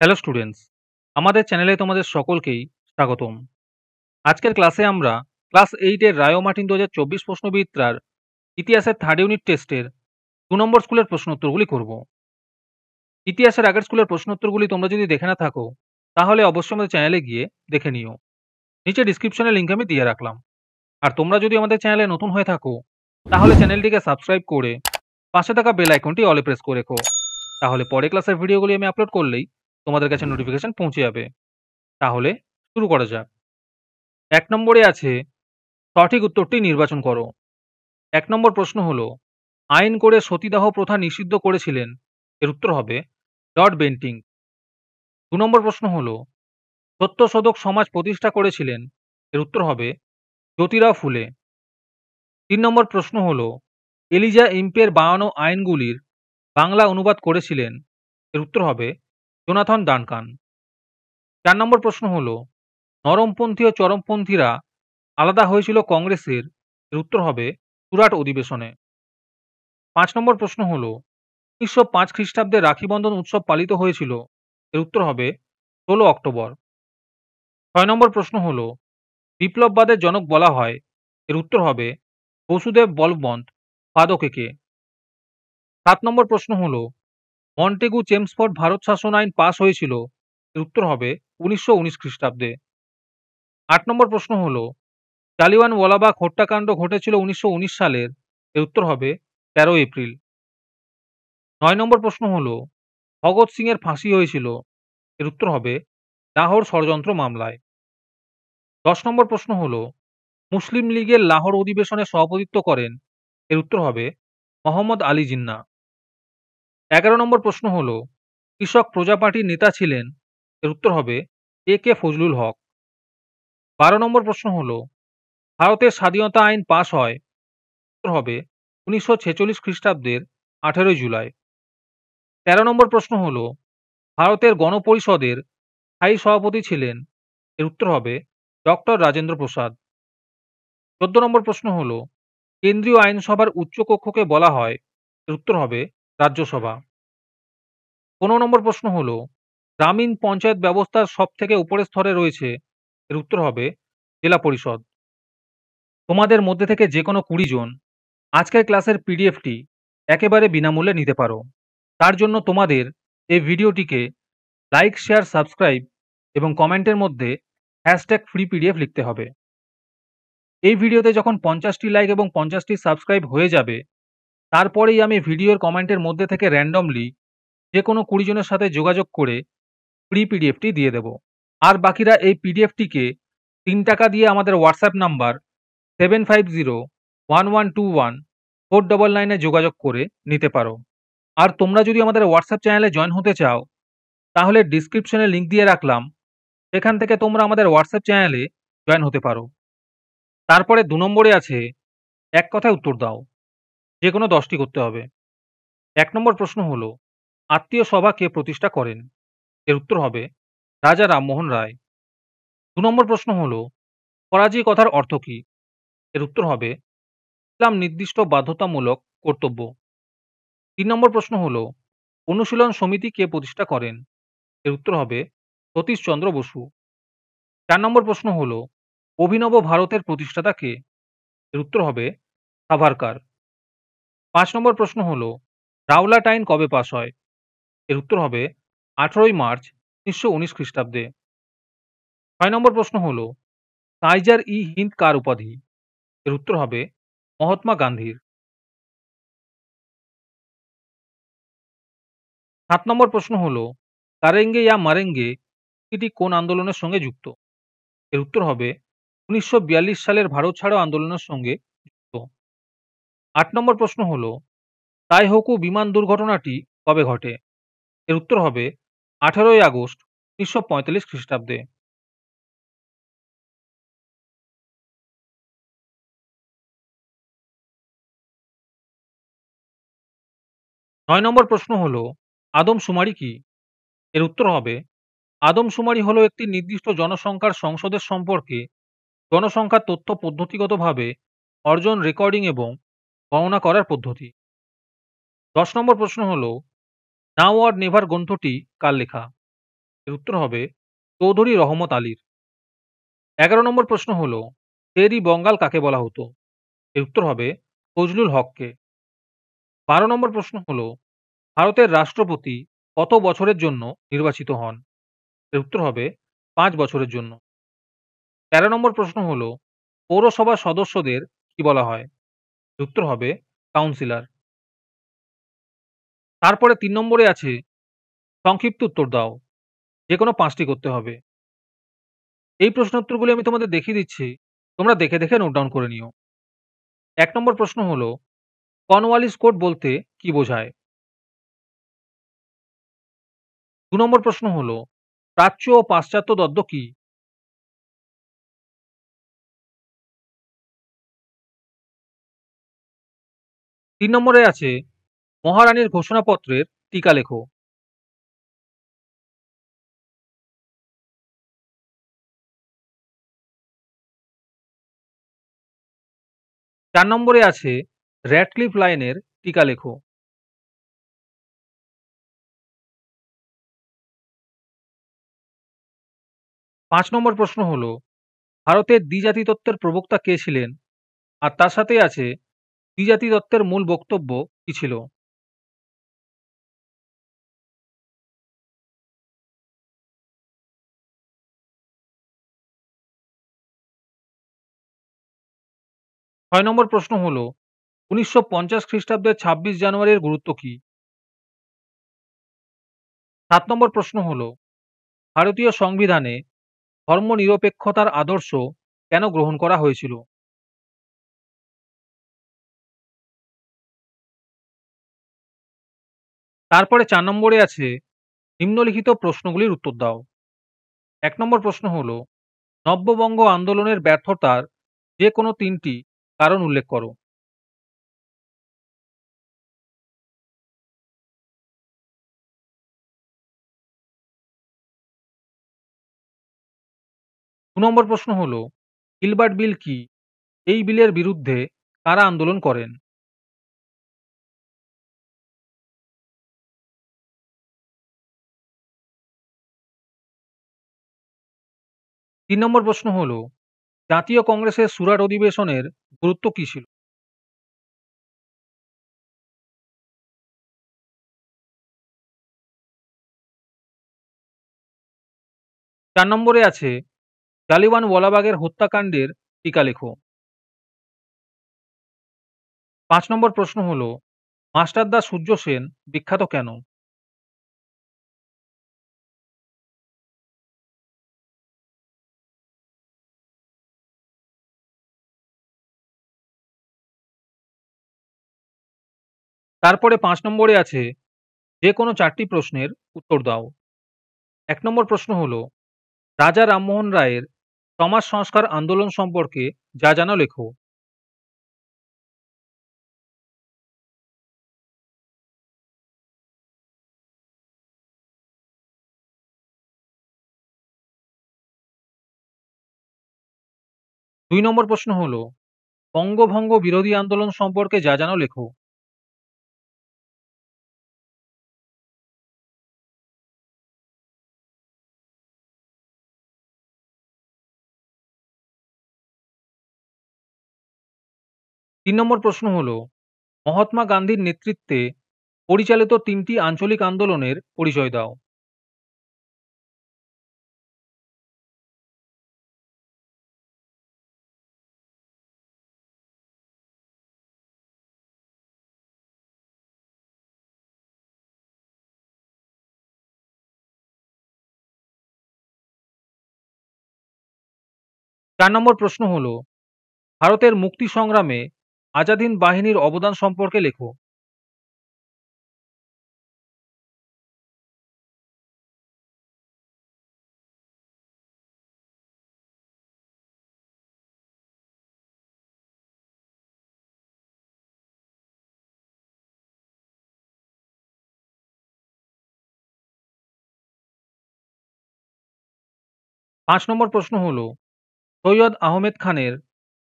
Hello students আমাদের চ্যানেলে তোমাদের সকলকেই স্বাগতম আজকের ক্লাসে আমরা ক্লাস এইটের রায়ো মার্টিন দু হাজার চব্বিশ প্রশ্নবিদ্যার ইতিহাসের থার্ড ইউনিট টেস্টের দু নম্বর স্কুলের প্রশ্নোত্তরগুলি করব ইতিহাসের আগের স্কুলের প্রশ্নোত্তরগুলি তোমরা যদি দেখে না থাকো তাহলে অবশ্যই আমাদের চ্যানেলে গিয়ে দেখে নিও নিচে ডিসক্রিপশনে লিঙ্ক আমি দিয়ে রাখলাম আর তোমরা যদি আমাদের চ্যানেলে নতুন হয়ে থাকো তাহলে চ্যানেলটিকে সাবস্ক্রাইব করে পাশে থাকা বেল আইকনটি অলে প্রেস করে রেখো তাহলে পরে ক্লাসের ভিডিওগুলি আমি আপলোড করলেই তোমাদের কাছে নোটিফিকেশন পৌঁছে যাবে তাহলে শুরু করা যাক এক নম্বরে আছে সঠিক উত্তরটি নির্বাচন করো এক নম্বর প্রশ্ন হলো আইন করে সতীদাহ প্রথা নিষিদ্ধ করেছিলেন এর উত্তর হবে লর্ড বেন্টিং দু নম্বর প্রশ্ন হলো সত্যশোধক সমাজ প্রতিষ্ঠা করেছিলেন এর উত্তর হবে জ্যোতিরাও ফুলে তিন নম্বর প্রশ্ন হল এলিজা ইম্পের বানানো আইনগুলির বাংলা অনুবাদ করেছিলেন এর উত্তর হবে জোনাথন ডানকান চার নম্বর প্রশ্ন হল নরমপন্থী ও চরমপন্থীরা আলাদা হয়েছিল কংগ্রেসের এর উত্তর হবে সুরাট অধিবেশনে পাঁচ নম্বর প্রশ্ন হল উনিশশো পাঁচ খ্রিস্টাব্দে রাখিবন্ধন উৎসব পালিত হয়েছিল এর উত্তর হবে ষোলো অক্টোবর ছয় নম্বর প্রশ্ন হল বিপ্লববাদের জনক বলা হয় এর উত্তর হবে বসুদেব বলবন্ত কে সাত নম্বর প্রশ্ন হল মন্টেগু চেমসফোর্ড ভারত শাসন আইন পাশ হয়েছিল এর উত্তর হবে উনিশশো উনিশ খ্রিস্টাব্দে আট নম্বর প্রশ্ন হল ওয়ালাবাগ হত্যাকাণ্ড ঘটেছিল উনিশশো উনিশ সালের এর উত্তর হবে তেরো এপ্রিল নয় নম্বর প্রশ্ন হল ভগৎ সিং এর ফাঁসি হয়েছিল এর উত্তর হবে লাহোর ষড়যন্ত্র মামলায় দশ নম্বর প্রশ্ন হল মুসলিম লীগের লাহোর অধিবেশনে সভাপতিত্ব করেন এর উত্তর হবে মোহাম্মদ আলী জিন্না এগারো নম্বর প্রশ্ন হল কৃষক প্রজা পার্টির নেতা ছিলেন এর উত্তর হবে এ কে ফজলুল হক বারো নম্বর প্রশ্ন হল ভারতের স্বাধীনতা আইন পাশ হয় উত্তর হবে উনিশশো ছেচল্লিশ খ্রিস্টাব্দের আঠেরোই জুলাই তেরো নম্বর প্রশ্ন হল ভারতের গণপরিষদের স্থায়ী সভাপতি ছিলেন এর উত্তর হবে ডক্টর রাজেন্দ্র প্রসাদ চোদ্দ নম্বর প্রশ্ন হল কেন্দ্রীয় আইনসভার উচ্চকক্ষকে বলা হয় এর উত্তর হবে রাজ্যসভা পনেরো নম্বর প্রশ্ন হলো গ্রামীণ পঞ্চায়েত ব্যবস্থার সব থেকে উপরের স্তরে রয়েছে এর উত্তর হবে জেলা পরিষদ তোমাদের মধ্যে থেকে যে কোনো কুড়ি জন আজকের ক্লাসের পিডিএফটি একেবারে বিনামূল্যে নিতে পারো তার জন্য তোমাদের এই ভিডিওটিকে লাইক শেয়ার সাবস্ক্রাইব এবং কমেন্টের মধ্যে হ্যাশট্যাগ ফ্রি পিডিএফ লিখতে হবে এই ভিডিওতে যখন পঞ্চাশটি লাইক এবং পঞ্চাশটি সাবস্ক্রাইব হয়ে যাবে তারপরেই আমি ভিডিওর কমেন্টের মধ্যে থেকে র্যান্ডমলি যে কোনো কুড়ি জনের সাথে যোগাযোগ করে ফ্রি পিডিএফটি দিয়ে দেব আর বাকিরা এই পিডিএফটিকে তিন টাকা দিয়ে আমাদের WhatsApp number seven five zero one one two one four double নাইনে যোগাযোগ করে নিতে পারো আর তোমরা যদি আমাদের হোয়াটসঅ্যাপ চ্যানেলে জয়েন হতে চাও তাহলে ডিসক্রিপশনে লিঙ্ক দিয়ে রাখলাম সেখান থেকে তোমরা আমাদের হোয়াটসঅ্যাপ চ্যানেলে জয়েন হতে পারো তারপরে দু নম্বরে আছে এক কথায় উত্তর দাও যে কোনো দশটি করতে হবে এক নম্বর প্রশ্ন হলো আত্মীয় সভাকে কে প্রতিষ্ঠা করেন? এর উত্তর হবে রাজা রামমোহন রায়। দু নম্বর প্রশ্ন হল পরাজয় কথার অর্থ কি এর উত্তর হবে ইসলাম নির্দিষ্ট বাধ্যতামূলক কর্তব্য। তিন নম্বর প্রশ্ন হল "অনুশীলন সমিতি কে প্রতিষ্ঠা করেন?" এর উত্তর হবে সতীশ চন্দ্র বসু। চার নম্বর প্রশ্ন হল "অভিনব ভারতের প্রতিষ্ঠাতা কে?" এর উত্তর হবে সাভারকার পাঁচ নম্বর প্রশ্ন হল "রাওলাট আইন" কবে পাশ হয়? এর উত্তর হবে আঠেরোই মার্চ উনিশশো উনিশ খ্রিস্টাব্দে ছয় নম্বর প্রশ্ন হল তাইজার ই হিন্দ কার উপাধি এর উত্তর হবে মহাত্মা গান্ধীর সাত নম্বর প্রশ্ন হল কারেঙ্গে ইয়া মারেঙ্গে এটি কোন আন্দোলনের সঙ্গে যুক্ত এর উত্তর হবে উনিশশো সালের ভারত ছাড়ো আন্দোলনের সঙ্গে যুক্ত আট নম্বর প্রশ্ন হল তাইহোকু বিমান দুর্ঘটনাটি কবে ঘটে এর উত্তর হবে আঠারোই আগস্ট উনিশশো পঁয়তাল্লিশ খ্রিস্টাব্দে নয় নম্বর প্রশ্ন হল আদমশুমারি কি এর উত্তর হবে আদমশুমারি হলো একটি নির্দিষ্ট জনসংখ্যার সংসদের সম্পর্কে জনসংখ্যার তথ্য পদ্ধতিগতভাবে অর্জন রেকর্ডিং এবং গণনা করার পদ্ধতি দশ নম্বর প্রশ্ন হল নাও আর নেভার গ্রন্থটি কার লেখা এর উত্তর হবে চৌধুরী রহমত আলীর এগারো নম্বর প্রশ্ন হল তেরি বঙ্গাল কাকে বলা হতো এর উত্তর হবে ফজলুল হককে বারো নম্বর প্রশ্ন হল ভারতের রাষ্ট্রপতি কত বছরের জন্য নির্বাচিত হন এর উত্তর হবে পাঁচ বছরের জন্য তেরো নম্বর প্রশ্ন হল পৌরসভার সদস্যদের কি বলা হয় উত্তর হবে কাউন্সিলর তারপরে তিন নম্বরে আছে সংক্ষিপ্ত উত্তর দাও। যেকোনো কোনো পাঁচটি করতে হবে। এই প্রশ্নোত্তরগুলি আমি তোমাদের দেখিয়ে দিচ্ছি। তোমরা দেখে, দেখে নোট ডাউন করে নিও। এক নম্বর প্রশ্ন হল কনওয়ালিস কোড বলতে কি বোঝায়? দু নম্বর প্রশ্ন হল প্রাচ্য ও পাশ্চাত্য দ্বন্দ্ব কি তিন নম্বরে আছে মহারানীর ঘোষণাপত্রের টিকা লেখো চার নম্বরে আছে র্যাডক্লিফ লাইনের টিকা লেখ পাঁচ নম্বর প্রশ্ন হল ভারতের দ্বিজাতি তত্ত্বের প্রবক্তা কে ছিলেন আর তার সাথে আছে দ্বিজাতি তত্ত্বের মূল বক্তব্য কী ছিল ছয় নম্বর প্রশ্ন হলো পঞ্চাশ খ্রিস্টাব্দে ছাব্বিশ জানুয়ারির গুরুত্ব কি সাত নম্বর প্রশ্ন হল ভারতীয় সংবিধানে ধর্মনিরপেক্ষতার আদর্শ কেন গ্রহণ করা হয়েছিল তারপরে চার নম্বরে আছে নিম্নলিখিত প্রশ্নগুলির উত্তর দাও এক নম্বর প্রশ্ন হল নব্যবঙ্গ আন্দোলনের ব্যর্থতার যে কোনো তিনটি কারণ উল্লেখ করো দু নম্বর প্রশ্ন হল হিলবার্ট বিল কি এই বিলের বিরুদ্ধে কারা আন্দোলন করেন তিন নম্বর প্রশ্ন হল জাতীয় কংগ্রেসের সুরাট অধিবেশনের গুরুত্ব কী ছিল চার নম্বরে আছে ওয়ালাবাগের হত্যাকাণ্ডের টিকা লেখ পাঁচ নম্বর প্রশ্ন হল মাস্টারদা সূর্য সেন বিখ্যাত কেন তারপরে পাঁচ নম্বরে আছে যে কোনো চারটি প্রশ্নের উত্তর দাও এক নম্বর প্রশ্ন হল রাজা রামমোহন রায়ের সমাজ সংস্কার আন্দোলন সম্পর্কে যা জানো লেখো দুই নম্বর প্রশ্ন হল বঙ্গভঙ্গ বিরোধী আন্দোলন সম্পর্কে যা জানো লেখো তিন নম্বর প্রশ্ন হল মহাত্মা গান্ধীর নেতৃত্বে পরিচালিত তিনটি আঞ্চলিক আন্দোলনের পরিচয় দাও চার নম্বর প্রশ্ন হল ভারতের মুক্তি সংগ্রামে আজাদিন বাহিনীর অবদান সম্পর্কে লেখো পাঁচ নম্বর প্রশ্ন হল সৈয়দ আহমেদ খানের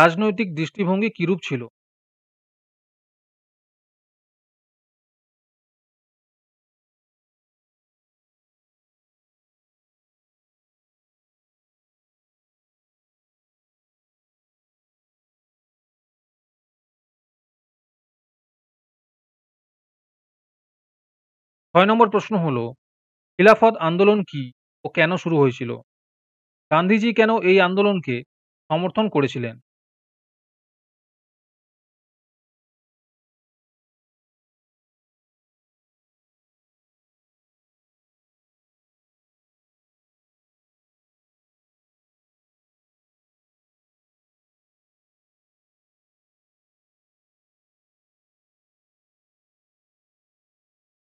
রাজনৈতিক দৃষ্টিভঙ্গি কিরূপ ছিল ছয় নম্বর প্রশ্ন হল খিলাফত আন্দোলন কি ও কেন শুরু হয়েছিল গান্ধীজি কেন এই আন্দোলনকে সমর্থন করেছিলেন